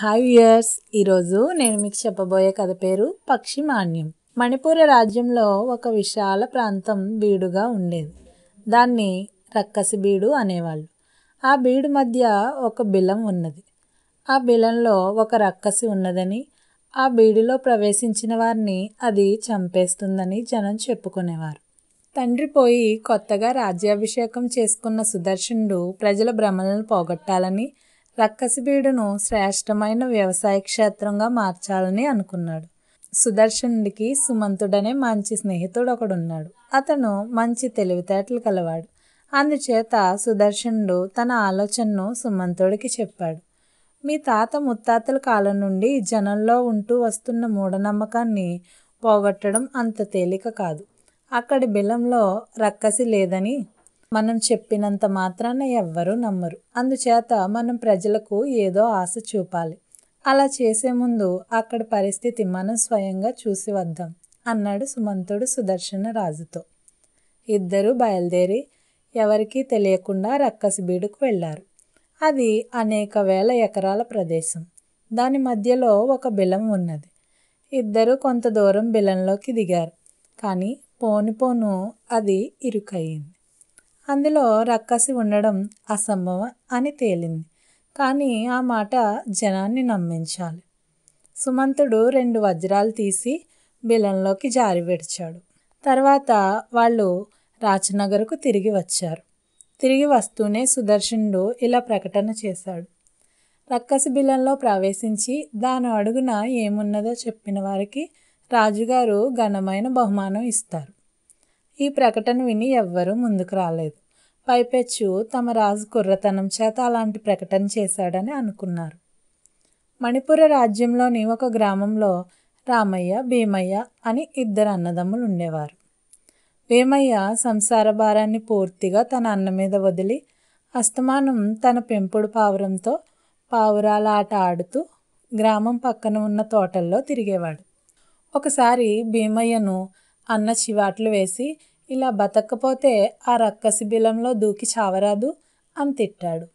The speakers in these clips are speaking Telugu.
హాయ్ ఇయర్స్ ఈరోజు నేను మీకు చెప్పబోయే కథ పేరు పక్షి మాన్యం మణిపూర రాజ్యంలో ఒక విశాల ప్రాంతం బీడుగా ఉండేది దాన్ని రక్కసి బీడు అనేవాళ్ళు ఆ బీడు మధ్య ఒక బిలం ఉన్నది ఆ బిలంలో ఒక రక్కసి ఉన్నదని ఆ బీడులో ప్రవేశించిన వారిని అది చంపేస్తుందని జనం చెప్పుకునేవారు తండ్రి పోయి కొత్తగా రాజ్యాభిషేకం చేసుకున్న సుదర్శనుడు ప్రజల భ్రమలను పోగొట్టాలని రక్కసిబీడును శ్రేష్టమైన వ్యవసాయ క్షేత్రంగా మార్చాలని అనుకున్నాడు సుదర్శనుడికి సుమంతుడనే మంచి స్నేహితుడు ఒకడున్నాడు అతను మంచి తెలివితేటలు కలవాడు అందుచేత సుదర్శనుడు తన ఆలోచనను సుమంతుడికి చెప్పాడు మీ తాత ముత్తాతల కాలం నుండి జనంలో ఉంటూ వస్తున్న మూఢనమ్మకాన్ని పోగొట్టడం అంత తేలిక కాదు అక్కడి బిలంలో రక్కసి లేదని మనం చెప్పినంత మాత్రాన ఎవ్వరూ నమ్మరు అందుచేత మనం ప్రజలకు ఏదో ఆశ చూపాలి అలా చేసే ముందు అక్కడ పరిస్థితి మనం స్వయంగా చూసి వద్దాం అన్నాడు సుమంతుడు సుదర్శన రాజుతో ఇద్దరూ బయలుదేరి ఎవరికీ తెలియకుండా రక్కసి బీడుకు వెళ్ళారు అది అనేక వేల ఎకరాల ప్రదేశం దాని మధ్యలో ఒక బిలం ఉన్నది ఇద్దరు కొంత దూరం బిలంలోకి దిగారు కానీ పోను పోను అది ఇరుకయ్యింది అందులో రక్కసి ఉండడం అసంభవం అని తేలింది కానీ ఆ మాట జనాన్ని నమ్మించాలి సుమంతుడు రెండు వజ్రాలు తీసి బిలంలోకి జారి విడిచాడు తర్వాత వాళ్ళు రాజనగర్కు తిరిగి వచ్చారు తిరిగి వస్తూనే సుదర్శనుడు ఇలా ప్రకటన చేశాడు రక్కసి బిలంలో ప్రవేశించి దాని అడుగున ఏమున్నదో చెప్పిన వారికి రాజుగారు ఘనమైన బహుమానం ఇస్తారు ఈ ప్రకటన విని ఎవ్వరూ ముందుకు రాలేదు పైపెచ్చు తమ రాజు కుర్రతనం చేత అలాంటి ప్రకటన చేశాడని అనుకున్నారు మణిపుర రాజ్యంలోని ఒక గ్రామంలో రామయ్య భీమయ్య అని ఇద్దరు అన్నదమ్ములు ఉండేవారు భీమయ్య సంసార భారాన్ని పూర్తిగా తన అన్న మీద వదిలి అస్తమానం తన పెంపుడు పావురంతో పావురాల ఆట ఆడుతూ గ్రామం పక్కన ఉన్న తోటల్లో తిరిగేవాడు ఒకసారి భీమయ్యను అన్న చివాట్లు వేసి ఇలా బతకపోతే ఆ రక్కసి బిలంలో దూకి చావరాదు అని తిట్టాడు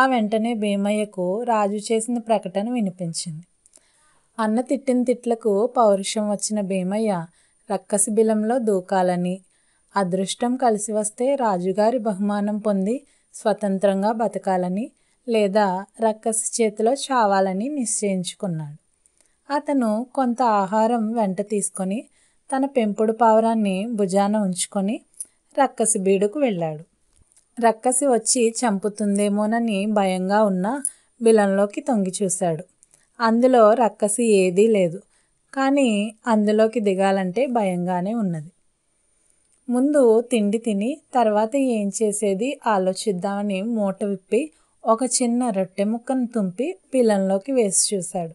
ఆ వెంటనే భీమయ్యకు రాజు చేసిన ప్రకటన వినిపించింది అన్న తిట్టిన తిట్లకు పౌరుషం వచ్చిన భీమయ్య రక్కసి బిలంలో దూకాలని అదృష్టం కలిసి వస్తే రాజుగారి బహుమానం పొంది స్వతంత్రంగా బతకాలని లేదా రక్కసి చేతిలో చావాలని నిశ్చయించుకున్నాడు అతను కొంత ఆహారం వెంట తీసుకొని తన పెంపుడు పావురాన్ని భుజాన ఉంచుకొని రక్కసి బీడుకు వెళ్ళాడు రక్కసి వచ్చి చంపుతుందేమోనని భయంగా ఉన్న బిలంలోకి తొంగి చూశాడు అందులో రక్కసి ఏదీ లేదు కానీ అందులోకి దిగాలంటే భయంగానే ఉన్నది ముందు తిండి తిని తర్వాత ఏం చేసేది ఆలోచిద్దామని మూట విప్పి ఒక చిన్న రొట్టె ముక్కను తుంపి పిల్లంలోకి వేసి చూశాడు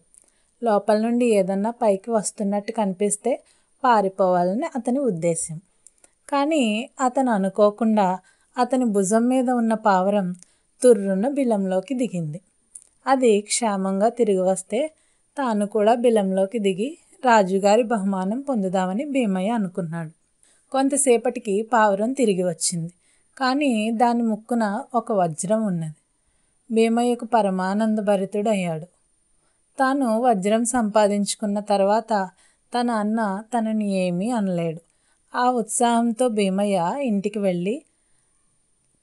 లోపల నుండి ఏదన్నా పైకి వస్తున్నట్టు కనిపిస్తే పారిపోవాలని అతని ఉద్దేశం కానీ అతను అనుకోకుండా అతని భుజం మీద ఉన్న పావురం తుర్రున బిలంలోకి దిగింది అది క్షేమంగా తిరిగి వస్తే తాను కూడా బిలంలోకి దిగి రాజుగారి బహుమానం పొందుదామని భీమయ్య అనుకున్నాడు కొంతసేపటికి పావురం తిరిగి వచ్చింది కానీ దాని ముక్కున ఒక వజ్రం ఉన్నది భీమయ్యకు పరమానంద భరితుడయ్యాడు తాను వజ్రం సంపాదించుకున్న తర్వాత తన అన్న తనని ఏమీ అనలేడు ఆ ఉత్సాహంతో భీమయ్య ఇంటికి వెళ్ళి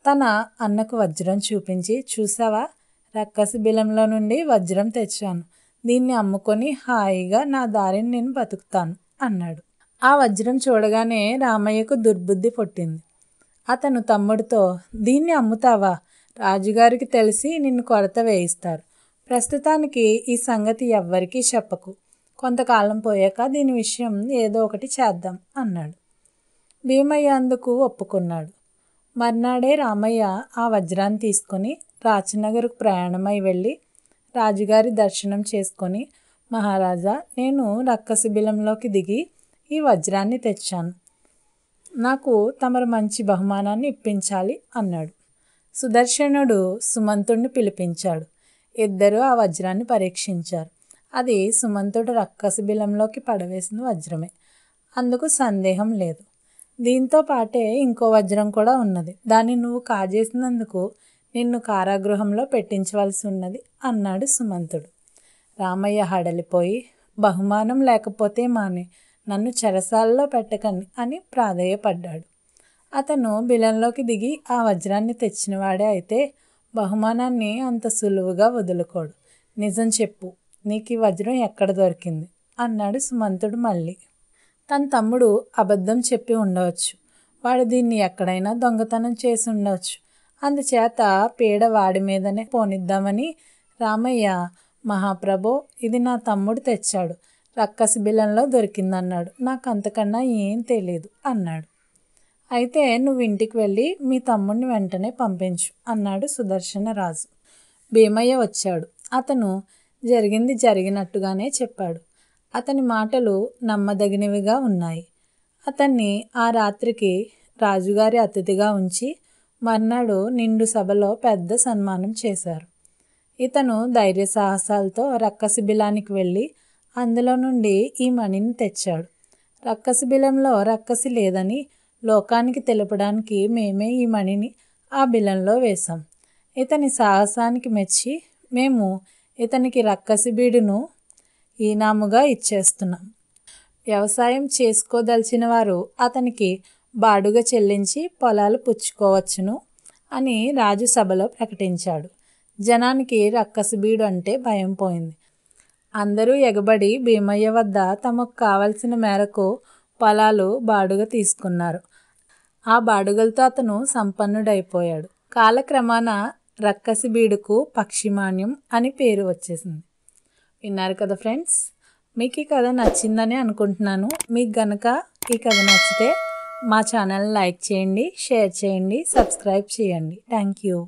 తన అన్నకు వజ్రం చూపించి చూసావా రక్కసి బిలంలో నుండి వజ్రం తెచ్చాను దీన్ని అమ్ముకొని హాయిగా నా దారిని నేను బతుకుతాను అన్నాడు ఆ వజ్రం చూడగానే రామయ్యకు దుర్బుద్ధి పుట్టింది అతను తమ్ముడితో దీన్ని అమ్ముతావా రాజుగారికి తెలిసి నిన్ను కొరత వేయిస్తారు ప్రస్తుతానికి ఈ సంగతి ఎవ్వరికీ చెప్పకు కొంతకాలం పోయాక దీని విషయం ఏదో ఒకటి చేద్దాం అన్నాడు భీమయ్య అందుకు ఒప్పుకున్నాడు మర్నాడే రామయ్య ఆ వజ్రాన్ని తీసుకొని రాచనగర్కు ప్రయాణమై వెళ్ళి రాజుగారి దర్శనం చేసుకొని మహారాజా నేను రక్కశిబిలంలోకి దిగి ఈ వజ్రాన్ని తెచ్చాను నాకు తమరు మంచి బహుమానాన్ని ఇప్పించాలి అన్నాడు సుదర్శనుడు సుమంతుణ్ణి పిలిపించాడు ఇద్దరూ ఆ వజ్రాన్ని పరీక్షించారు అది సుమంతుడు రక్కసి బిలంలోకి పడవేసిన వజ్రమే అందుకు సందేహం లేదు దీంతో పాటే ఇంకో వజ్రం కూడా ఉన్నది దాన్ని నువ్వు కాజేసినందుకు నిన్ను కారాగృహంలో పెట్టించవలసి ఉన్నది అన్నాడు సుమంతుడు రామయ్య హడలిపోయి బహుమానం లేకపోతే మానే నన్ను చెరసాలలో పెట్టకండి అని ప్రాధేయపడ్డాడు అతను బిలంలోకి దిగి ఆ వజ్రాన్ని తెచ్చినవాడే అయితే బహుమానాన్ని అంత సులువుగా వదులుకోడు నిజం చెప్పు నీకు ఈ వజ్రం ఎక్కడ దొరికింది అన్నాడు సుమంతుడు మళ్ళీ తన తమ్ముడు అబద్ధం చెప్పి ఉండవచ్చు వాడు దీన్ని ఎక్కడైనా దొంగతనం చేసి ఉండవచ్చు అందుచేత పీడ వాడి మీదనే పోనిద్దామని రామయ్య మహాప్రభో ఇది నా తమ్ముడు తెచ్చాడు రక్కసి బిల్లంలో దొరికిందన్నాడు నాకు అంతకన్నా ఏం తెలియదు అన్నాడు అయితే నువ్వు ఇంటికి వెళ్ళి మీ తమ్ముడిని వెంటనే పంపించు అన్నాడు సుదర్శన రాజు భీమయ్య వచ్చాడు అతను జరిగింది జరిగినట్టుగానే చెప్పాడు అతని మాటలు నమ్మదగినవిగా ఉన్నాయి అతన్ని ఆ రాత్రికి రాజుగారి అతిథిగా ఉంచి మర్నాడు నిండు సభలో పెద్ద సన్మానం చేశారు ఇతను ధైర్య సాహసాలతో రక్కసిబిలానికి వెళ్ళి అందులో నుండి ఈ మణిని తెచ్చాడు రక్కసిబిలంలో రక్కసి లేదని లోకానికి తెలపడానికి మేమే ఈ మణిని ఆ బిలంలో వేశాం ఇతని సాహసానికి మెచ్చి మేము ఇతనికి రక్కసి బీడును ఈనాముగా ఇచ్చేస్తున్నాం వ్యవసాయం చేసుకోదలిచిన వారు అతనికి బాడుగ చెల్లించి పొలాలు పుచ్చుకోవచ్చును అని రాజు సభలో ప్రకటించాడు జనానికి రక్కసి బీడు అంటే భయం పోయింది అందరూ ఎగబడి భీమయ్య వద్ద తమకు కావలసిన మేరకు పొలాలు బాడుగ తీసుకున్నారు ఆ బాడుగలతో అతను సంపన్నుడైపోయాడు కాలక్రమాన రక్కసి బీడుకు పక్షిమాన్యం అని పేరు వచ్చేసింది విన్నారు కదా ఫ్రెండ్స్ మీకు ఈ కథ నచ్చిందని అనుకుంటున్నాను మీకు గనక ఈ కథ నచ్చితే మా ఛానల్ లైక్ చేయండి షేర్ చేయండి సబ్స్క్రైబ్ చేయండి థ్యాంక్ యూ